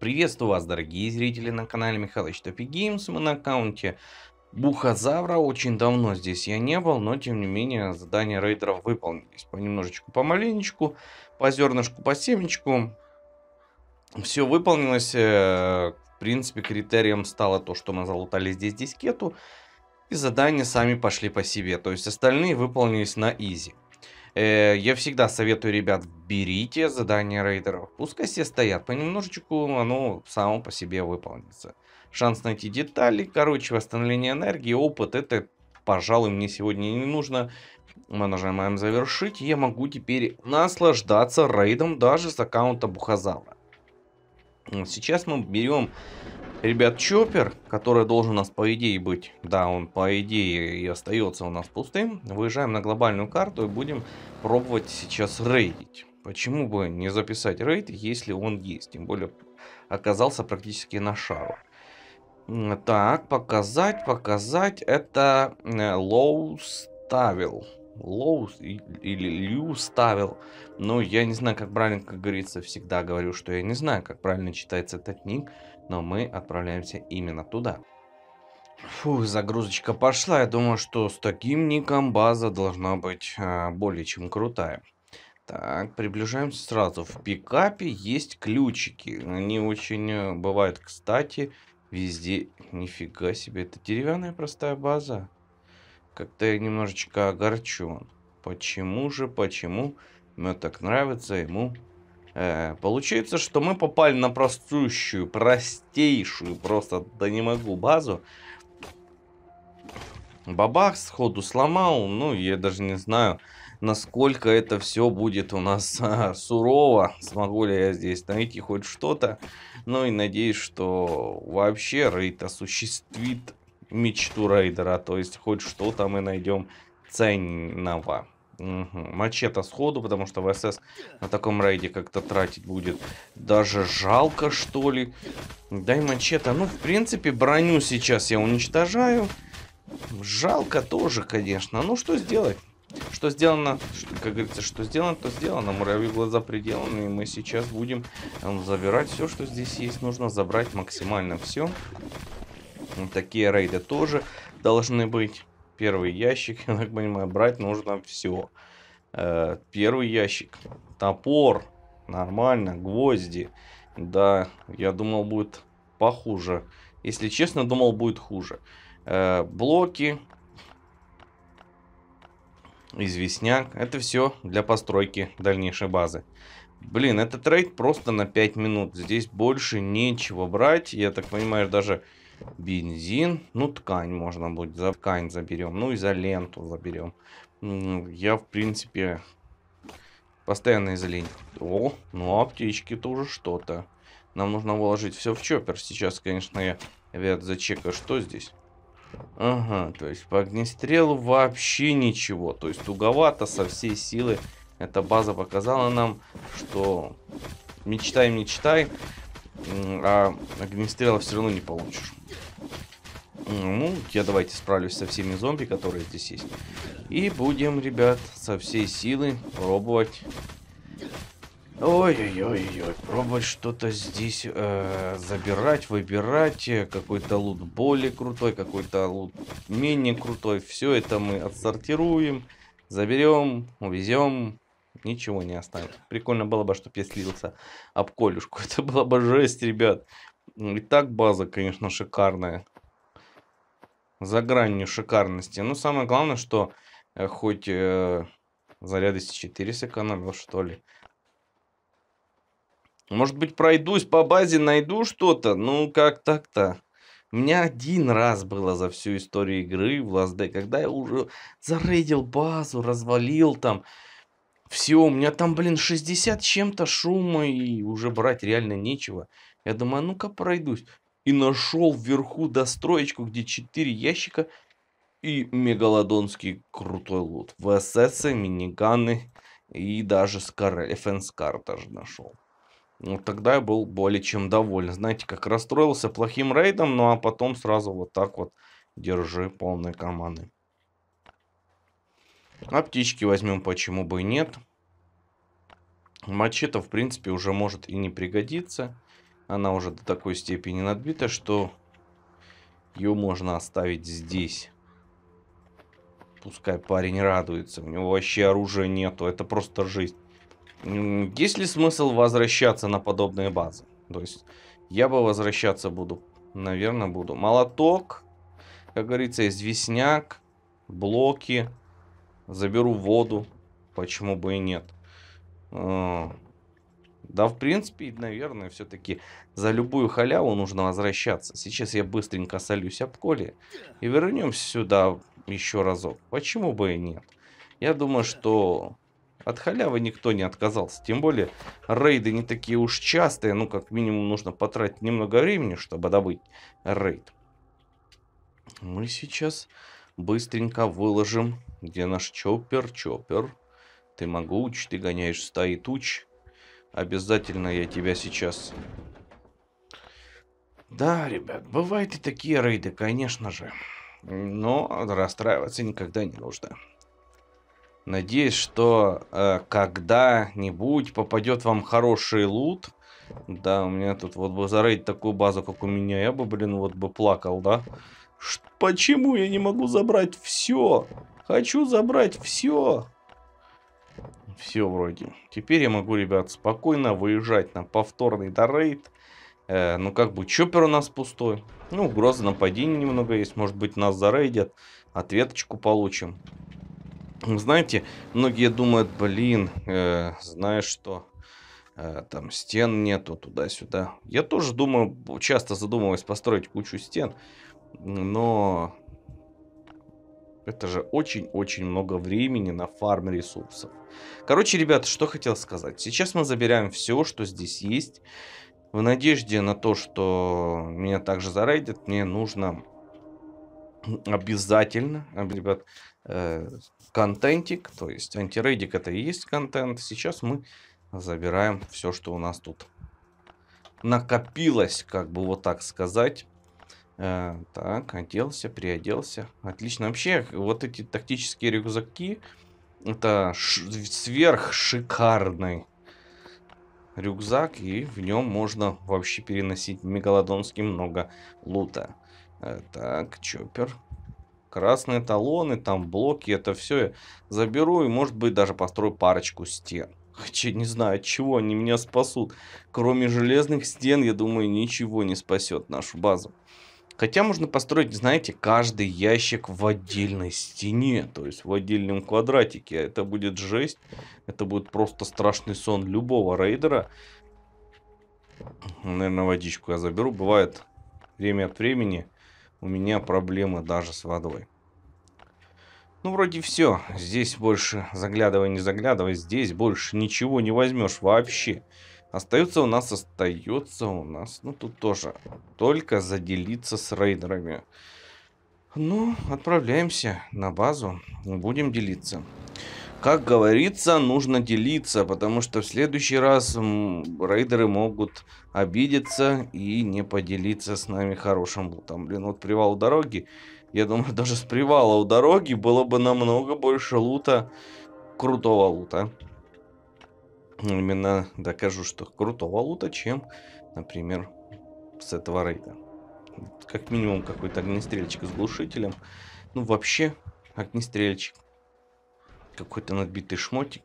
Приветствую вас, дорогие зрители, на канале Михалыч Топи Геймс. Мы на аккаунте Бухозавра. Очень давно здесь я не был, но тем не менее задания рейдеров выполнились. Понемножечку, помаленечку, по зернышку, по семечку. Все выполнилось. Э, в принципе, критерием стало то, что мы залутали здесь дискету. И задания сами пошли по себе. То есть остальные выполнились на изи. Э, я всегда советую, ребят, берите задания рейдеров. Пускай все стоят, понемножечку оно само по себе выполнится. Шанс найти детали, короче, восстановление энергии, опыт, это, пожалуй, мне сегодня не нужно. Мы нажимаем завершить, и я могу теперь наслаждаться рейдом даже с аккаунта Бухазала. Сейчас мы берем Ребят, Чоппер, который должен у нас по идее быть, да, он по идее и остается у нас пустым. Выезжаем на глобальную карту и будем пробовать сейчас рейдить. Почему бы не записать рейд, если он есть? Тем более оказался практически на шару. Так, показать, показать. Это Лоу э, Ставил. Лоу или Лю ставил. но я не знаю, как правильно, как говорится, всегда говорю, что я не знаю, как правильно читается этот ник, но мы отправляемся именно туда. Фух, загрузочка пошла. Я думаю, что с таким ником база должна быть э, более чем крутая. Так, приближаемся сразу. В пикапе есть ключики. Они очень э, бывают, кстати, везде. Нифига себе, это деревянная простая база. Как-то я немножечко огорчен. Почему же, почему мне так нравится ему? Э, получается, что мы попали на простущую, простейшую, просто да не могу, базу. Бабах сходу сломал, ну, я даже не знаю, насколько это все будет у нас а, сурово. Смогу ли я здесь найти хоть что-то. Ну и надеюсь, что вообще рейд осуществит мечту рейдера. То есть хоть что-то мы найдем ценного. Угу. Мачете сходу, потому что ВСС на таком рейде как-то тратить будет даже жалко, что ли. Дай мачете. Ну, в принципе, броню сейчас я уничтожаю. Жалко тоже, конечно. Ну, что сделать? Что сделано, что, как говорится, что сделано, то сделано. Муравьи глаза приделаны, и мы сейчас будем эм, забирать все, что здесь есть. Нужно забрать максимально все такие рейды тоже должны быть. Первый ящик, я так понимаю, брать нужно все. Э, первый ящик. Топор. Нормально. Гвозди. Да, я думал будет похуже. Если честно, думал будет хуже. Э, блоки. Известняк. Это все для постройки дальнейшей базы. Блин, этот рейд просто на 5 минут. Здесь больше нечего брать. Я так понимаю, даже бензин. Ну, ткань можно будет, за ткань заберем. Ну, и за ленту заберем. Я, в принципе, постоянно из лень. О, ну, а аптечки тоже что-то. Нам нужно вложить все в чоппер. Сейчас, конечно, я, ребят, зачекаю, что здесь. Ага, то есть по огнестрелу вообще ничего. То есть туговато со всей силы. Эта база показала нам, что мечтай, мечтай, а огнестрела все равно не получишь. Ну, я давайте справлюсь со всеми зомби, которые здесь есть. И будем, ребят, со всей силы пробовать... Ой-ой-ой-ой, пробовать что-то здесь э, забирать, выбирать, какой-то лут более крутой, какой-то лут менее крутой. Все это мы отсортируем, заберем, увезем, ничего не оставим. Прикольно было бы, чтобы я слился об колюшку, это было бы жесть, ребят. И так база, конечно, шикарная за гранью шикарности. Но ну, самое главное, что э, хоть э, заряды 4 сэкономил, что ли. Может быть, пройдусь по базе, найду что-то? Ну, как так-то? У меня один раз было за всю историю игры в Last когда я уже зарейдил базу, развалил там. Все, у меня там, блин, 60 чем-то шума и уже брать реально нечего. Я думаю, а ну-ка пройдусь и нашел вверху достроечку, где четыре ящика и мегалодонский крутой лут. ВСС, миниганы и даже скар... FN-скар даже нашел. Ну, тогда я был более чем доволен. Знаете, как расстроился плохим рейдом, ну а потом сразу вот так вот держи полной команды. А птички возьмем, почему бы и нет. Мачете, в принципе, уже может и не пригодиться. Она уже до такой степени надбита, что ее можно оставить здесь. Пускай парень радуется. У него вообще оружия нету. Это просто жизнь. Есть ли смысл возвращаться на подобные базы? То есть я бы возвращаться буду. Наверное, буду. Молоток. Как говорится, известняк. Блоки. Заберу воду. Почему бы и нет. Э, да, в принципе, наверное, все-таки за любую халяву нужно возвращаться. Сейчас я быстренько солюсь об коле и вернемся сюда еще разок. Почему бы и нет? Я думаю, что от халявы никто не отказался. Тем более, рейды не такие уж частые. Ну, как минимум, нужно потратить немного времени, чтобы добыть рейд. Мы сейчас быстренько выложим, где наш чоппер. Чоппер, ты могуч, ты гоняешь стаи туч. Обязательно я тебя сейчас... Да, ребят, бывают и такие рейды, конечно же. Но расстраиваться никогда не нужно. Надеюсь, что э, когда-нибудь попадет вам хороший лут. Да, у меня тут вот бы зарейд такую базу, как у меня, я бы, блин, вот бы плакал, да? Ш почему я не могу забрать все? Хочу забрать все все вроде. Теперь я могу, ребят, спокойно выезжать на повторный дорейд. Э, ну, как бы, чоппер у нас пустой. Ну, угроза нападения немного есть. Может быть, нас зарейдят, ответочку получим. Знаете, многие думают, блин, э, знаешь что э, там стен нету туда-сюда. Я тоже думаю, часто задумываюсь построить кучу стен, но это же очень-очень много времени на фарм ресурсов. Короче, ребята, что хотел сказать. Сейчас мы забираем все, что здесь есть. В надежде на то, что меня также зарейдят, мне нужно обязательно, ребят, э, контентик, то есть антирейдик это и есть контент. Сейчас мы забираем все, что у нас тут накопилось, как бы вот так сказать. Э, так, оделся, приоделся. Отлично. Вообще, вот эти тактические рюкзаки, это сверх шикарный рюкзак, и в нем можно вообще переносить мегалодонски много лута. Э, так, чоппер. Красные талоны, там блоки, это все я заберу и, может быть, даже построю парочку стен. Хотя не знаю, от чего они меня спасут. Кроме железных стен, я думаю, ничего не спасет нашу базу. Хотя можно построить, знаете, каждый ящик в отдельной стене, то есть в отдельном квадратике. А это будет жесть, это будет просто страшный сон любого рейдера. Наверное, водичку я заберу. Бывает время от времени у меня проблемы даже с водой. Ну, вроде все. Здесь больше заглядывай, не заглядывай. Здесь больше ничего не возьмешь вообще. Вообще. Остается у нас, остается у нас, ну тут тоже, только заделиться с рейдерами. Ну, отправляемся на базу, будем делиться. Как говорится, нужно делиться, потому что в следующий раз рейдеры могут обидеться и не поделиться с нами хорошим лутом. Блин, вот привал у дороги, я думаю, даже с привала у дороги было бы намного больше лута, крутого лута именно докажу, что круто валюта, чем, например, с этого рейда. Как минимум какой-то огнестрельчик с глушителем. Ну, вообще, огнестрельчик. Какой-то надбитый шмотик.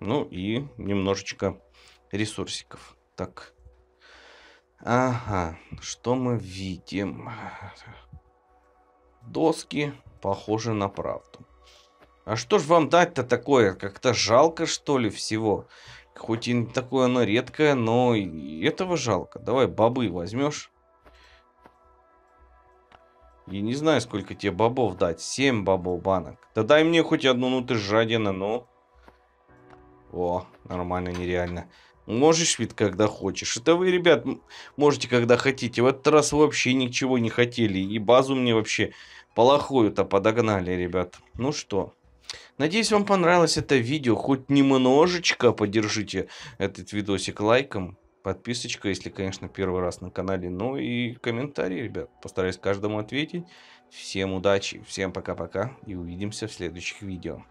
Ну, и немножечко ресурсиков. Так. Ага, что мы видим? Доски похожи на правду. А что ж вам дать-то такое? Как-то жалко, что ли, всего? Хоть и такое оно редкое, но этого жалко. Давай бобы возьмешь. Я не знаю, сколько тебе бобов дать. 7 бобов банок. Да дай мне хоть одну, ну ты жадина, ну. О, нормально, нереально. Можешь вид, когда хочешь. Это вы, ребят, можете, когда хотите. В этот раз вообще ничего не хотели. И базу мне вообще полохую-то подогнали, ребят. Ну что... Надеюсь, вам понравилось это видео. Хоть немножечко поддержите этот видосик лайком, подписочка, если, конечно, первый раз на канале. Ну и комментарии, ребят. Постараюсь каждому ответить. Всем удачи, всем пока-пока и увидимся в следующих видео.